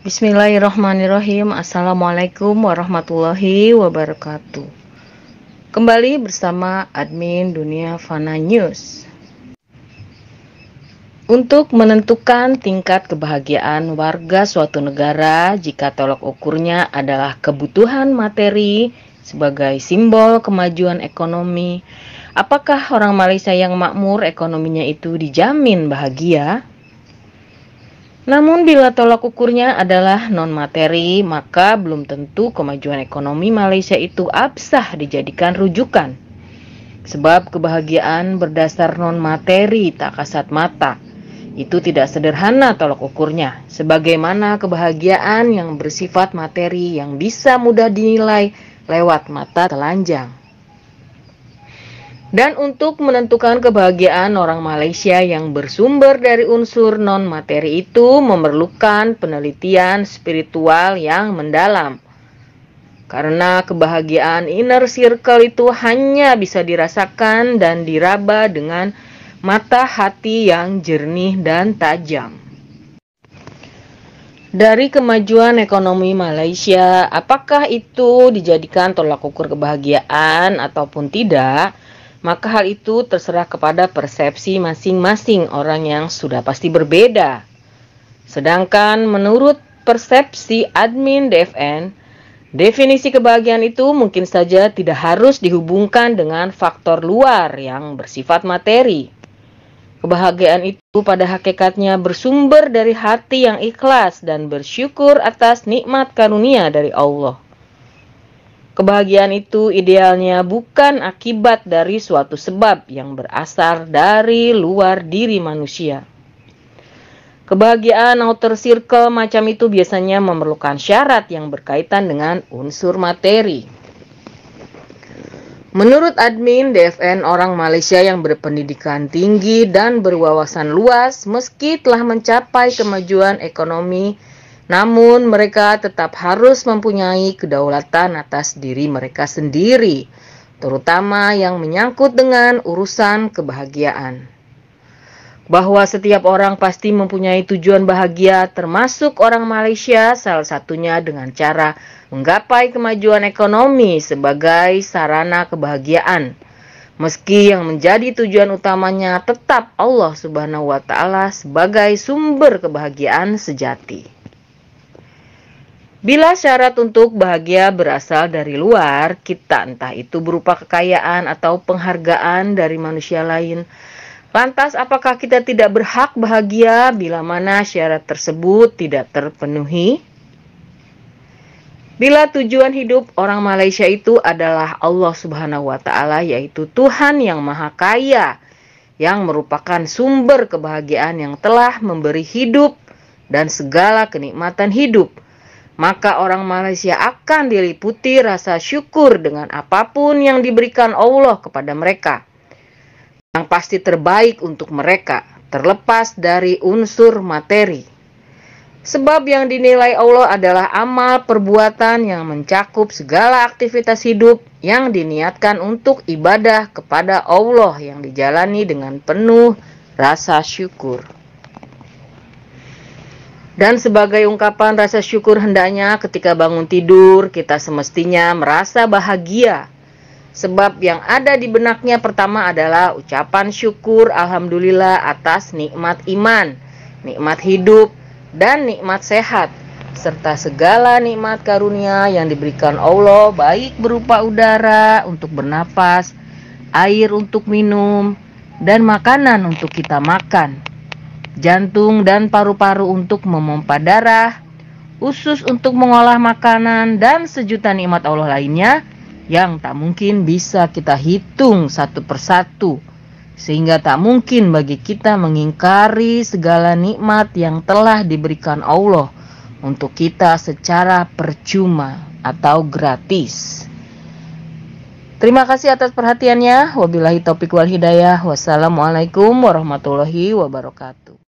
Bismillahirrahmanirrahim Assalamualaikum warahmatullahi wabarakatuh Kembali bersama admin Dunia Fana News Untuk menentukan tingkat kebahagiaan warga suatu negara Jika tolok ukurnya adalah kebutuhan materi sebagai simbol kemajuan ekonomi Apakah orang Malaysia yang makmur ekonominya itu dijamin bahagia? Namun bila tolak ukurnya adalah non-materi, maka belum tentu kemajuan ekonomi Malaysia itu absah dijadikan rujukan. Sebab kebahagiaan berdasar non-materi tak kasat mata. Itu tidak sederhana tolak ukurnya, sebagaimana kebahagiaan yang bersifat materi yang bisa mudah dinilai lewat mata telanjang dan untuk menentukan kebahagiaan orang Malaysia yang bersumber dari unsur non-materi itu memerlukan penelitian spiritual yang mendalam. Karena kebahagiaan inner circle itu hanya bisa dirasakan dan diraba dengan mata hati yang jernih dan tajam. Dari kemajuan ekonomi Malaysia, apakah itu dijadikan tolak ukur kebahagiaan ataupun tidak? maka hal itu terserah kepada persepsi masing-masing orang yang sudah pasti berbeda. Sedangkan menurut persepsi admin DFN, definisi kebahagiaan itu mungkin saja tidak harus dihubungkan dengan faktor luar yang bersifat materi. Kebahagiaan itu pada hakikatnya bersumber dari hati yang ikhlas dan bersyukur atas nikmat karunia dari Allah. Kebahagiaan itu idealnya bukan akibat dari suatu sebab yang berasal dari luar diri manusia. Kebahagiaan outer circle macam itu biasanya memerlukan syarat yang berkaitan dengan unsur materi. Menurut admin DFN orang Malaysia yang berpendidikan tinggi dan berwawasan luas meski telah mencapai kemajuan ekonomi namun, mereka tetap harus mempunyai kedaulatan atas diri mereka sendiri, terutama yang menyangkut dengan urusan kebahagiaan. Bahwa setiap orang pasti mempunyai tujuan bahagia, termasuk orang Malaysia, salah satunya dengan cara menggapai kemajuan ekonomi sebagai sarana kebahagiaan. Meski yang menjadi tujuan utamanya tetap Allah Subhanahu wa Ta'ala sebagai sumber kebahagiaan sejati. Bila syarat untuk bahagia berasal dari luar, kita entah itu berupa kekayaan atau penghargaan dari manusia lain. Lantas, apakah kita tidak berhak bahagia bila mana syarat tersebut tidak terpenuhi? Bila tujuan hidup orang Malaysia itu adalah Allah Subhanahu wa Ta'ala, yaitu Tuhan yang Maha Kaya, yang merupakan sumber kebahagiaan yang telah memberi hidup dan segala kenikmatan hidup maka orang Malaysia akan diliputi rasa syukur dengan apapun yang diberikan Allah kepada mereka. Yang pasti terbaik untuk mereka, terlepas dari unsur materi. Sebab yang dinilai Allah adalah amal perbuatan yang mencakup segala aktivitas hidup yang diniatkan untuk ibadah kepada Allah yang dijalani dengan penuh rasa syukur. Dan sebagai ungkapan rasa syukur hendaknya ketika bangun tidur, kita semestinya merasa bahagia. Sebab yang ada di benaknya pertama adalah ucapan syukur alhamdulillah atas nikmat iman, nikmat hidup, dan nikmat sehat serta segala nikmat karunia yang diberikan Allah baik berupa udara untuk bernapas, air untuk minum, dan makanan untuk kita makan jantung dan paru-paru untuk memompa darah, usus untuk mengolah makanan, dan sejuta nikmat Allah lainnya yang tak mungkin bisa kita hitung satu persatu, sehingga tak mungkin bagi kita mengingkari segala nikmat yang telah diberikan Allah untuk kita secara percuma atau gratis. Terima kasih atas perhatiannya. Wabillahi taufiq wal hidayah. Wassalamualaikum warahmatullahi wabarakatuh.